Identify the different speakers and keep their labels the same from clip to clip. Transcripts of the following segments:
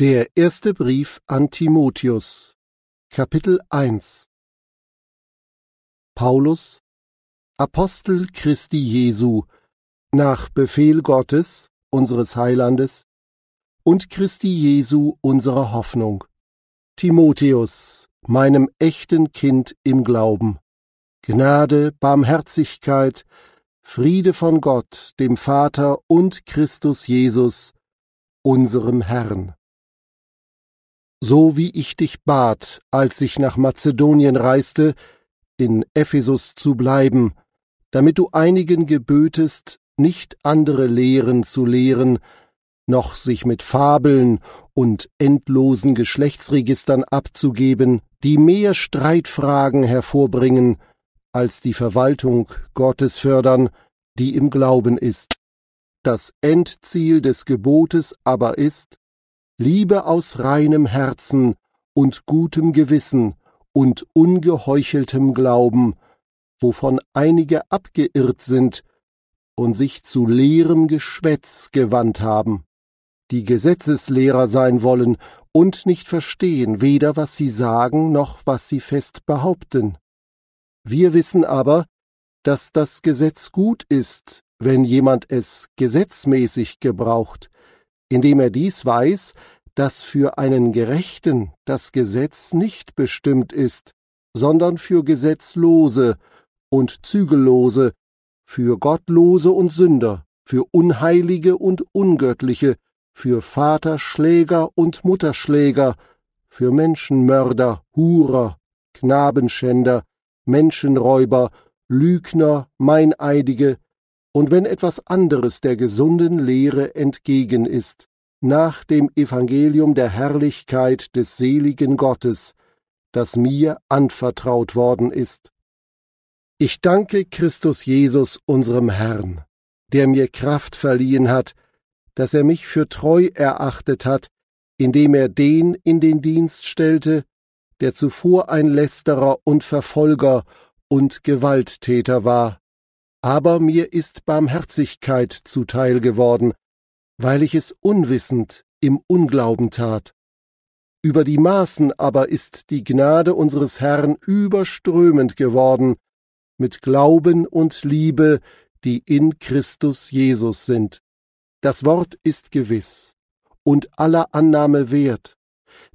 Speaker 1: Der erste Brief an Timotheus Kapitel 1 Paulus Apostel Christi Jesu nach Befehl Gottes unseres Heilandes und Christi Jesu unserer Hoffnung Timotheus meinem echten Kind im Glauben Gnade Barmherzigkeit Friede von Gott dem Vater und Christus Jesus unserem Herrn so wie ich dich bat, als ich nach Mazedonien reiste, in Ephesus zu bleiben, damit du einigen gebötest, nicht andere Lehren zu lehren, noch sich mit Fabeln und endlosen Geschlechtsregistern abzugeben, die mehr Streitfragen hervorbringen, als die Verwaltung Gottes fördern, die im Glauben ist. Das Endziel des Gebotes aber ist, Liebe aus reinem Herzen und gutem Gewissen und ungeheucheltem Glauben, wovon einige abgeirrt sind und sich zu leerem Geschwätz gewandt haben, die Gesetzeslehrer sein wollen und nicht verstehen weder was sie sagen noch was sie fest behaupten. Wir wissen aber, dass das Gesetz gut ist, wenn jemand es gesetzmäßig gebraucht, indem er dies weiß, dass für einen Gerechten das Gesetz nicht bestimmt ist, sondern für Gesetzlose und Zügellose, für Gottlose und Sünder, für Unheilige und Ungöttliche, für Vaterschläger und Mutterschläger, für Menschenmörder, Hurer, Knabenschänder, Menschenräuber, Lügner, Meineidige, und wenn etwas anderes der gesunden Lehre entgegen ist, nach dem Evangelium der Herrlichkeit des seligen Gottes, das mir anvertraut worden ist. Ich danke Christus Jesus, unserem Herrn, der mir Kraft verliehen hat, dass er mich für treu erachtet hat, indem er den in den Dienst stellte, der zuvor ein Lästerer und Verfolger und Gewalttäter war aber mir ist Barmherzigkeit zuteil geworden, weil ich es unwissend im Unglauben tat. Über die Maßen aber ist die Gnade unseres Herrn überströmend geworden, mit Glauben und Liebe, die in Christus Jesus sind. Das Wort ist gewiss und aller Annahme wert,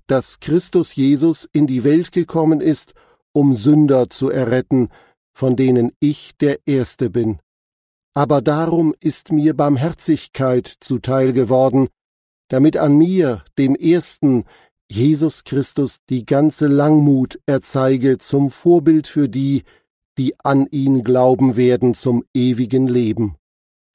Speaker 1: dass Christus Jesus in die Welt gekommen ist, um Sünder zu erretten, von denen ich der Erste bin. Aber darum ist mir Barmherzigkeit zuteil geworden, damit an mir, dem Ersten, Jesus Christus die ganze Langmut erzeige zum Vorbild für die, die an ihn glauben werden zum ewigen Leben.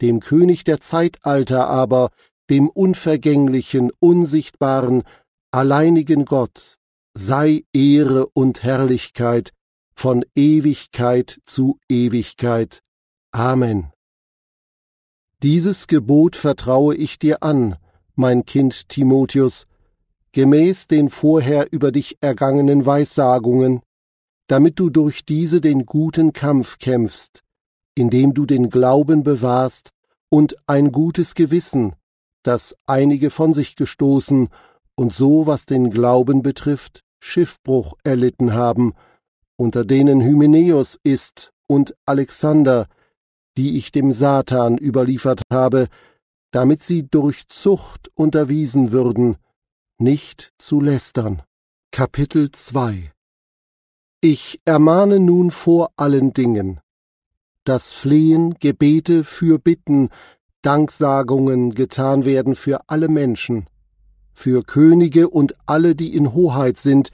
Speaker 1: Dem König der Zeitalter aber, dem unvergänglichen, unsichtbaren, alleinigen Gott, sei Ehre und Herrlichkeit von Ewigkeit zu Ewigkeit. Amen. Dieses Gebot vertraue ich dir an, mein Kind Timotheus, gemäß den vorher über dich ergangenen Weissagungen, damit du durch diese den guten Kampf kämpfst, indem du den Glauben bewahrst und ein gutes Gewissen, das einige von sich gestoßen und so was den Glauben betrifft, Schiffbruch erlitten haben, unter denen Hymenäus ist und Alexander, die ich dem Satan überliefert habe, damit sie durch Zucht unterwiesen würden, nicht zu lästern. Kapitel 2 Ich ermahne nun vor allen Dingen, dass Flehen, Gebete, Fürbitten, Danksagungen getan werden für alle Menschen, für Könige und alle, die in Hoheit sind,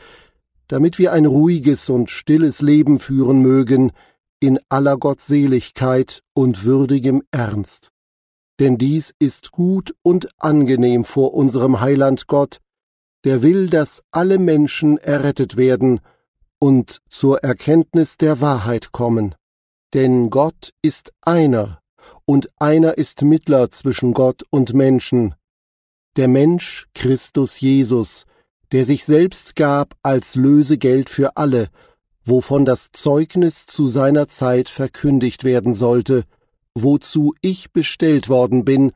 Speaker 1: damit wir ein ruhiges und stilles Leben führen mögen, in aller Gottseligkeit und würdigem Ernst. Denn dies ist gut und angenehm vor unserem Heiland Gott, der will, dass alle Menschen errettet werden und zur Erkenntnis der Wahrheit kommen. Denn Gott ist einer, und einer ist Mittler zwischen Gott und Menschen, der Mensch Christus Jesus, der sich selbst gab als Lösegeld für alle, wovon das Zeugnis zu seiner Zeit verkündigt werden sollte, wozu ich bestellt worden bin,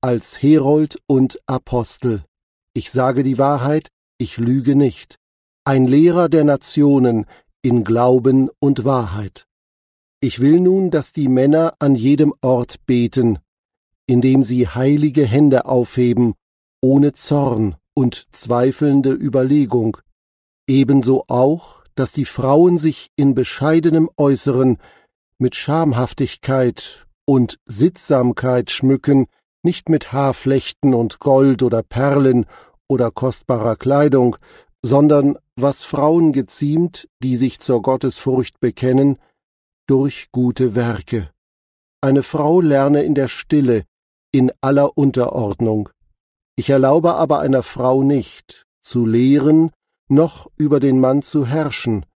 Speaker 1: als Herold und Apostel. Ich sage die Wahrheit, ich lüge nicht. Ein Lehrer der Nationen in Glauben und Wahrheit. Ich will nun, dass die Männer an jedem Ort beten, indem sie heilige Hände aufheben, ohne Zorn und zweifelnde Überlegung, ebenso auch, dass die Frauen sich in bescheidenem Äußeren mit Schamhaftigkeit und Sittsamkeit schmücken, nicht mit Haarflechten und Gold oder Perlen oder kostbarer Kleidung, sondern was Frauen geziemt, die sich zur Gottesfurcht bekennen, durch gute Werke. Eine Frau lerne in der Stille, in aller Unterordnung. Ich erlaube aber einer Frau nicht, zu lehren, noch über den Mann zu herrschen,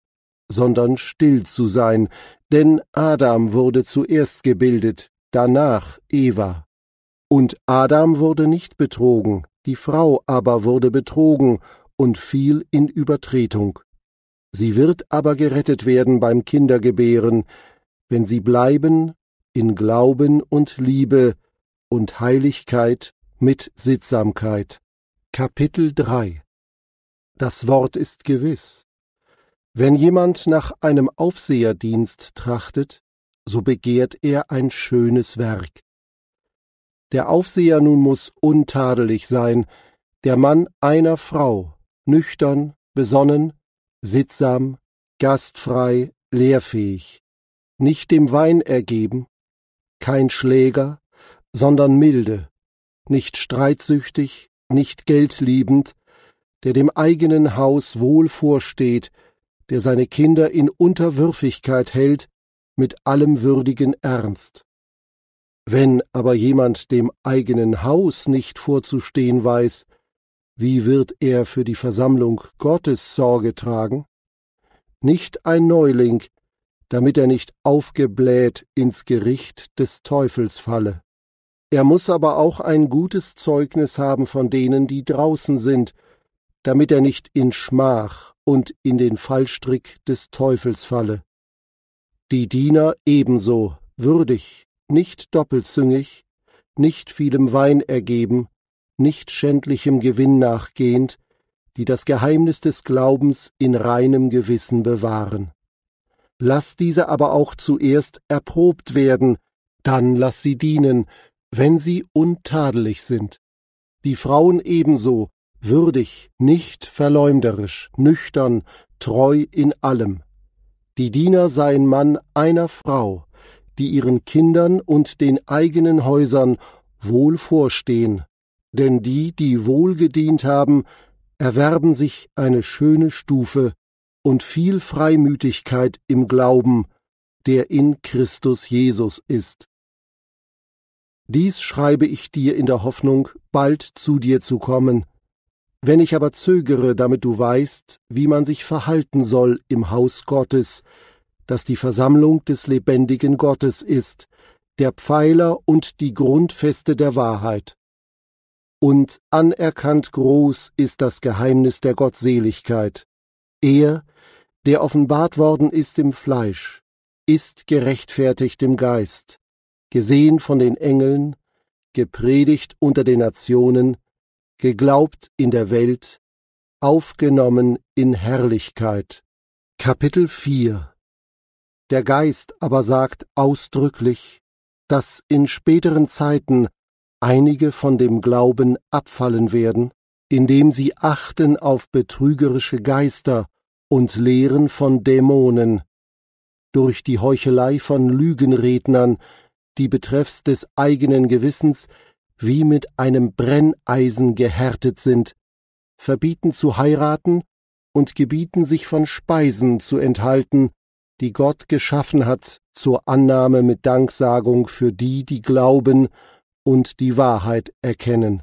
Speaker 1: sondern still zu sein, denn Adam wurde zuerst gebildet, danach Eva. Und Adam wurde nicht betrogen, die Frau aber wurde betrogen und fiel in Übertretung. Sie wird aber gerettet werden beim Kindergebären, wenn sie bleiben in Glauben und Liebe und Heiligkeit mit Sittsamkeit. Kapitel 3 Das Wort ist gewiss. Wenn jemand nach einem Aufseherdienst trachtet, so begehrt er ein schönes Werk. Der Aufseher nun muß untadelig sein, der Mann einer Frau, nüchtern, besonnen, sittsam, gastfrei, lehrfähig, nicht dem Wein ergeben, kein Schläger, sondern milde, nicht streitsüchtig, nicht geldliebend, der dem eigenen Haus wohl vorsteht, der seine Kinder in Unterwürfigkeit hält, mit allem würdigen Ernst. Wenn aber jemand dem eigenen Haus nicht vorzustehen weiß, wie wird er für die Versammlung Gottes Sorge tragen? Nicht ein Neuling, damit er nicht aufgebläht ins Gericht des Teufels falle. Er muss aber auch ein gutes Zeugnis haben von denen, die draußen sind, damit er nicht in Schmach und in den Fallstrick des Teufels falle. Die Diener ebenso würdig, nicht doppelzüngig, nicht vielem Wein ergeben, nicht schändlichem Gewinn nachgehend, die das Geheimnis des Glaubens in reinem Gewissen bewahren. Lass diese aber auch zuerst erprobt werden, dann lass sie dienen, wenn sie untadelig sind. Die Frauen ebenso, würdig, nicht verleumderisch, nüchtern, treu in allem. Die Diener seien Mann einer Frau, die ihren Kindern und den eigenen Häusern wohl vorstehen, denn die, die wohl gedient haben, erwerben sich eine schöne Stufe und viel Freimütigkeit im Glauben, der in Christus Jesus ist. Dies schreibe ich dir in der Hoffnung, bald zu dir zu kommen. Wenn ich aber zögere, damit du weißt, wie man sich verhalten soll im Haus Gottes, das die Versammlung des lebendigen Gottes ist, der Pfeiler und die Grundfeste der Wahrheit. Und anerkannt groß ist das Geheimnis der Gottseligkeit. Er, der offenbart worden ist im Fleisch, ist gerechtfertigt im Geist, gesehen von den Engeln, gepredigt unter den Nationen, geglaubt in der Welt, aufgenommen in Herrlichkeit. Kapitel 4 Der Geist aber sagt ausdrücklich, dass in späteren Zeiten einige von dem Glauben abfallen werden, indem sie achten auf betrügerische Geister und Lehren von Dämonen, durch die Heuchelei von Lügenrednern, die betreffs des eigenen Gewissens wie mit einem Brenneisen gehärtet sind, verbieten zu heiraten und gebieten sich von Speisen zu enthalten, die Gott geschaffen hat zur Annahme mit Danksagung für die, die glauben und die Wahrheit erkennen.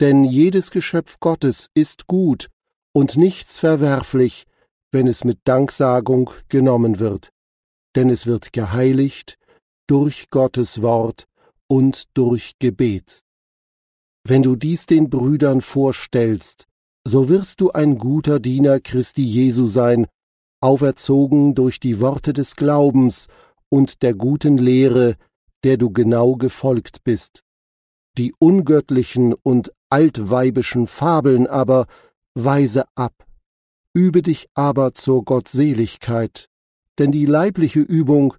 Speaker 1: Denn jedes Geschöpf Gottes ist gut und nichts verwerflich, wenn es mit Danksagung genommen wird. Denn es wird geheiligt durch Gottes Wort und durch Gebet. Wenn du dies den Brüdern vorstellst, so wirst du ein guter Diener Christi Jesu sein, auferzogen durch die Worte des Glaubens und der guten Lehre, der du genau gefolgt bist. Die ungöttlichen und altweibischen Fabeln aber weise ab. Übe dich aber zur Gottseligkeit, denn die leibliche Übung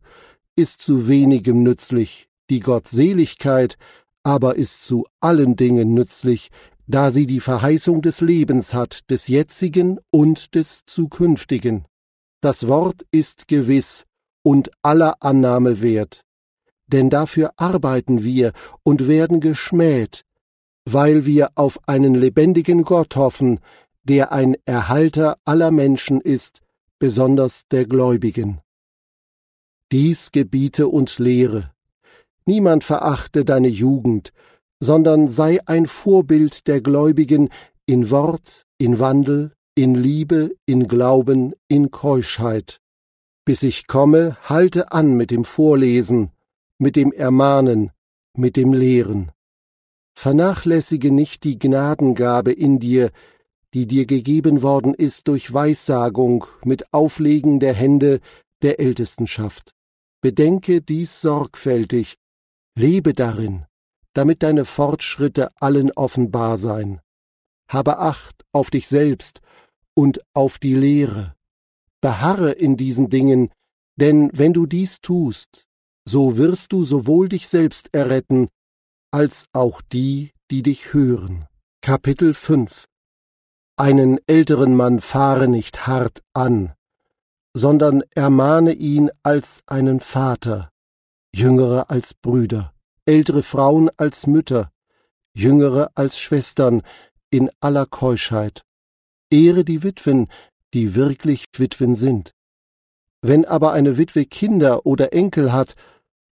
Speaker 1: ist zu wenigem nützlich, die Gottseligkeit aber ist zu allen Dingen nützlich, da sie die Verheißung des Lebens hat, des jetzigen und des zukünftigen. Das Wort ist gewiss und aller Annahme wert. Denn dafür arbeiten wir und werden geschmäht, weil wir auf einen lebendigen Gott hoffen, der ein Erhalter aller Menschen ist, besonders der Gläubigen dies gebiete und lehre. Niemand verachte deine Jugend, sondern sei ein Vorbild der Gläubigen in Wort, in Wandel, in Liebe, in Glauben, in Keuschheit. Bis ich komme, halte an mit dem Vorlesen, mit dem Ermahnen, mit dem Lehren. Vernachlässige nicht die Gnadengabe in dir, die dir gegeben worden ist durch Weissagung mit Auflegen der Hände der Ältestenschaft. Bedenke dies sorgfältig, lebe darin, damit deine Fortschritte allen offenbar sein. Habe Acht auf dich selbst und auf die Lehre. Beharre in diesen Dingen, denn wenn du dies tust, so wirst du sowohl dich selbst erretten, als auch die, die dich hören. Kapitel 5 Einen älteren Mann fahre nicht hart an, sondern ermahne ihn als einen Vater, Jüngere als Brüder, ältere Frauen als Mütter, Jüngere als Schwestern in aller Keuschheit. Ehre die Witwen, die wirklich Witwen sind. Wenn aber eine Witwe Kinder oder Enkel hat,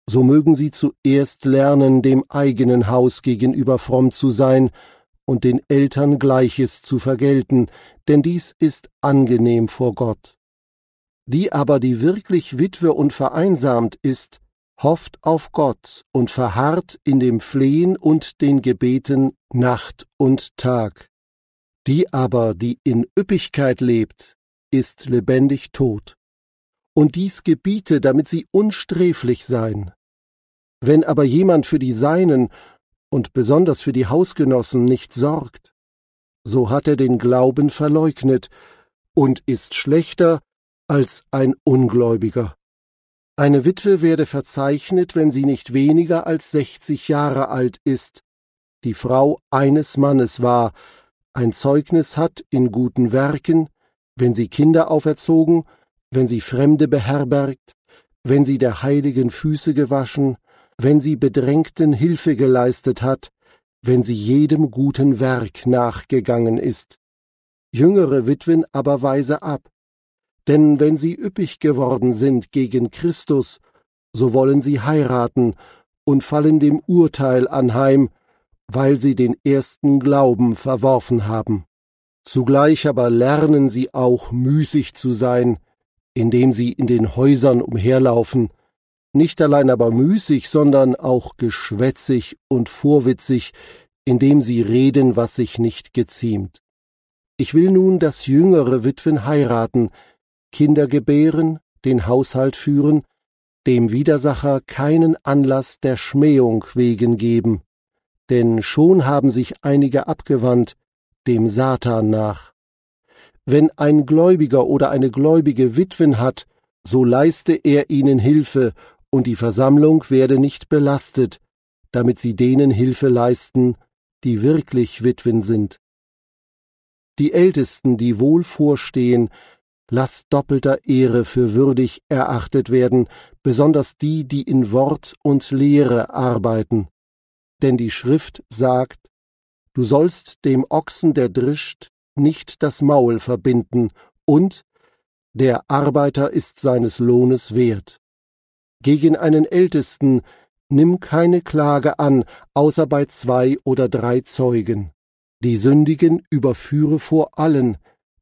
Speaker 1: so mögen sie zuerst lernen, dem eigenen Haus gegenüber fromm zu sein und den Eltern Gleiches zu vergelten, denn dies ist angenehm vor Gott. Die aber, die wirklich Witwe und vereinsamt ist, hofft auf Gott und verharrt in dem Flehen und den Gebeten Nacht und Tag. Die aber, die in Üppigkeit lebt, ist lebendig tot. Und dies gebiete, damit sie unsträflich seien. Wenn aber jemand für die Seinen und besonders für die Hausgenossen nicht sorgt, so hat er den Glauben verleugnet und ist schlechter als ein Ungläubiger. Eine Witwe werde verzeichnet, wenn sie nicht weniger als sechzig Jahre alt ist, die Frau eines Mannes war, ein Zeugnis hat in guten Werken, wenn sie Kinder auferzogen, wenn sie Fremde beherbergt, wenn sie der heiligen Füße gewaschen, wenn sie Bedrängten Hilfe geleistet hat, wenn sie jedem guten Werk nachgegangen ist. Jüngere Witwen aber weise ab, denn wenn sie üppig geworden sind gegen Christus, so wollen sie heiraten und fallen dem Urteil anheim, weil sie den ersten Glauben verworfen haben. Zugleich aber lernen sie auch müßig zu sein, indem sie in den Häusern umherlaufen, nicht allein aber müßig, sondern auch geschwätzig und vorwitzig, indem sie reden, was sich nicht geziemt. Ich will nun, dass jüngere Witwen heiraten, Kinder gebären, den Haushalt führen, dem Widersacher keinen Anlass der Schmähung wegen geben, denn schon haben sich einige abgewandt, dem Satan nach. Wenn ein Gläubiger oder eine Gläubige Witwen hat, so leiste er ihnen Hilfe, und die Versammlung werde nicht belastet, damit sie denen Hilfe leisten, die wirklich Witwen sind. Die Ältesten, die wohl vorstehen, lass doppelter Ehre für würdig erachtet werden, besonders die, die in Wort und Lehre arbeiten. Denn die Schrift sagt, Du sollst dem Ochsen, der drischt, nicht das Maul verbinden, und der Arbeiter ist seines Lohnes wert. Gegen einen Ältesten nimm keine Klage an, außer bei zwei oder drei Zeugen. Die Sündigen überführe vor allen,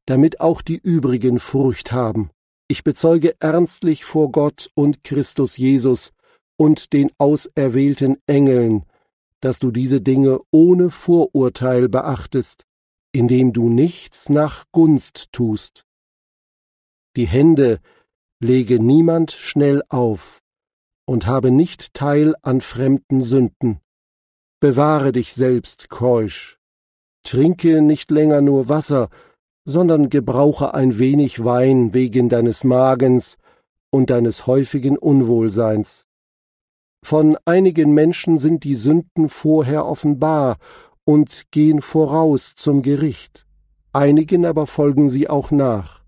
Speaker 1: damit auch die übrigen Furcht haben. Ich bezeuge ernstlich vor Gott und Christus Jesus und den auserwählten Engeln, dass du diese Dinge ohne Vorurteil beachtest, indem du nichts nach Gunst tust. Die Hände lege niemand schnell auf und habe nicht teil an fremden Sünden. Bewahre dich selbst keusch. Trinke nicht länger nur Wasser, sondern gebrauche ein wenig Wein wegen deines Magens und deines häufigen Unwohlseins. Von einigen Menschen sind die Sünden vorher offenbar und gehen voraus zum Gericht, einigen aber folgen sie auch nach.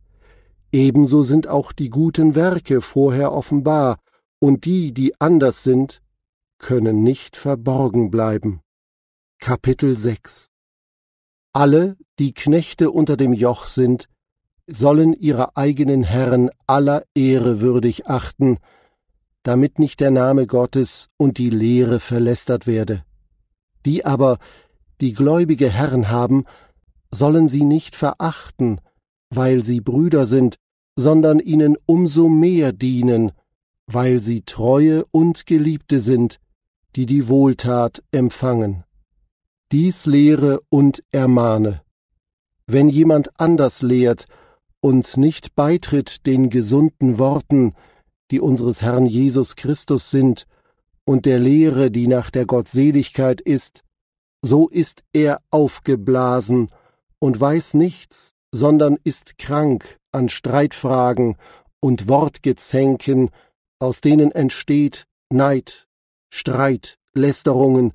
Speaker 1: Ebenso sind auch die guten Werke vorher offenbar, und die, die anders sind, können nicht verborgen bleiben. Kapitel 6 alle, die Knechte unter dem Joch sind, sollen ihre eigenen Herren aller Ehre würdig achten, damit nicht der Name Gottes und die Lehre verlästert werde. Die aber, die gläubige Herren haben, sollen sie nicht verachten, weil sie Brüder sind, sondern ihnen umso mehr dienen, weil sie treue und Geliebte sind, die die Wohltat empfangen dies lehre und ermahne. Wenn jemand anders lehrt und nicht beitritt den gesunden Worten, die unseres Herrn Jesus Christus sind, und der Lehre, die nach der Gottseligkeit ist, so ist er aufgeblasen und weiß nichts, sondern ist krank an Streitfragen und Wortgezänken, aus denen entsteht Neid, Streit, Lästerungen,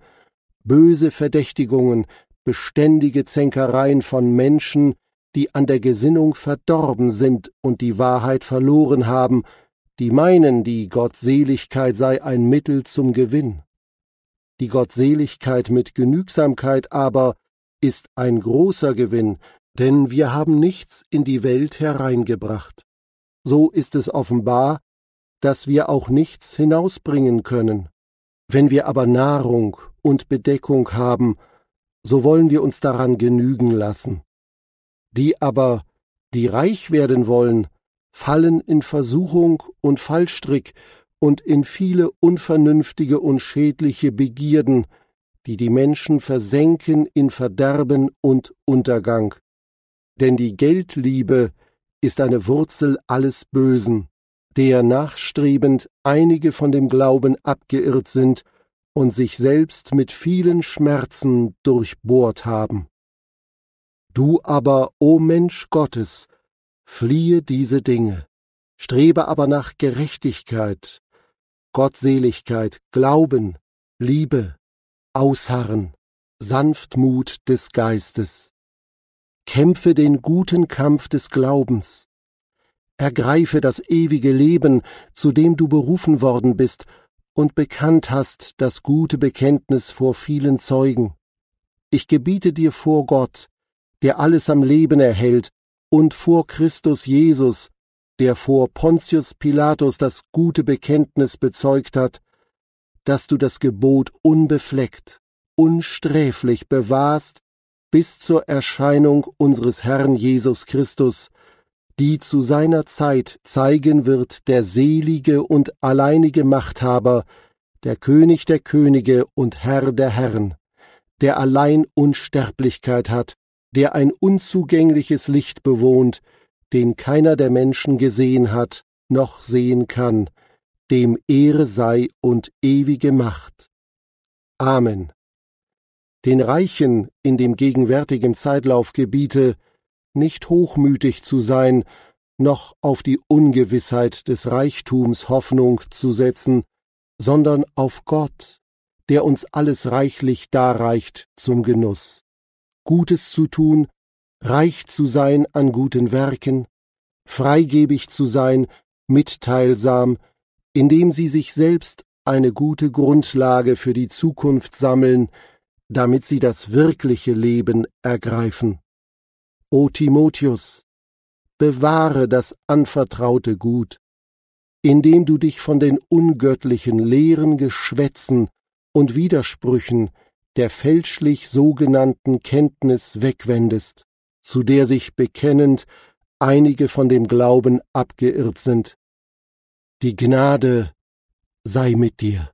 Speaker 1: böse Verdächtigungen, beständige Zänkereien von Menschen, die an der Gesinnung verdorben sind und die Wahrheit verloren haben, die meinen, die Gottseligkeit sei ein Mittel zum Gewinn. Die Gottseligkeit mit Genügsamkeit aber ist ein großer Gewinn, denn wir haben nichts in die Welt hereingebracht. So ist es offenbar, dass wir auch nichts hinausbringen können. Wenn wir aber Nahrung und Bedeckung haben, so wollen wir uns daran genügen lassen. Die aber, die reich werden wollen, fallen in Versuchung und Fallstrick und in viele unvernünftige und schädliche Begierden, die die Menschen versenken in Verderben und Untergang. Denn die Geldliebe ist eine Wurzel alles Bösen, der nachstrebend einige von dem Glauben abgeirrt sind und sich selbst mit vielen Schmerzen durchbohrt haben. Du aber, o Mensch Gottes, fliehe diese Dinge, strebe aber nach Gerechtigkeit, Gottseligkeit, Glauben, Liebe, Ausharren, Sanftmut des Geistes. Kämpfe den guten Kampf des Glaubens. Ergreife das ewige Leben, zu dem du berufen worden bist, und bekannt hast das gute Bekenntnis vor vielen Zeugen. Ich gebiete dir vor Gott, der alles am Leben erhält, und vor Christus Jesus, der vor Pontius Pilatus das gute Bekenntnis bezeugt hat, dass du das Gebot unbefleckt, unsträflich bewahrst bis zur Erscheinung unseres Herrn Jesus Christus, die zu seiner Zeit zeigen wird der selige und alleinige Machthaber, der König der Könige und Herr der Herren, der allein Unsterblichkeit hat, der ein unzugängliches Licht bewohnt, den keiner der Menschen gesehen hat, noch sehen kann, dem Ehre sei und ewige Macht. Amen. Den Reichen in dem gegenwärtigen Zeitlaufgebiete, nicht hochmütig zu sein, noch auf die Ungewissheit des Reichtums Hoffnung zu setzen, sondern auf Gott, der uns alles reichlich darreicht zum Genuss. Gutes zu tun, reich zu sein an guten Werken, freigebig zu sein, mitteilsam, indem sie sich selbst eine gute Grundlage für die Zukunft sammeln, damit sie das wirkliche Leben ergreifen. O Timotheus, bewahre das anvertraute Gut, indem du dich von den ungöttlichen leeren Geschwätzen und Widersprüchen der fälschlich sogenannten Kenntnis wegwendest, zu der sich bekennend einige von dem Glauben abgeirrt sind. Die Gnade sei mit dir.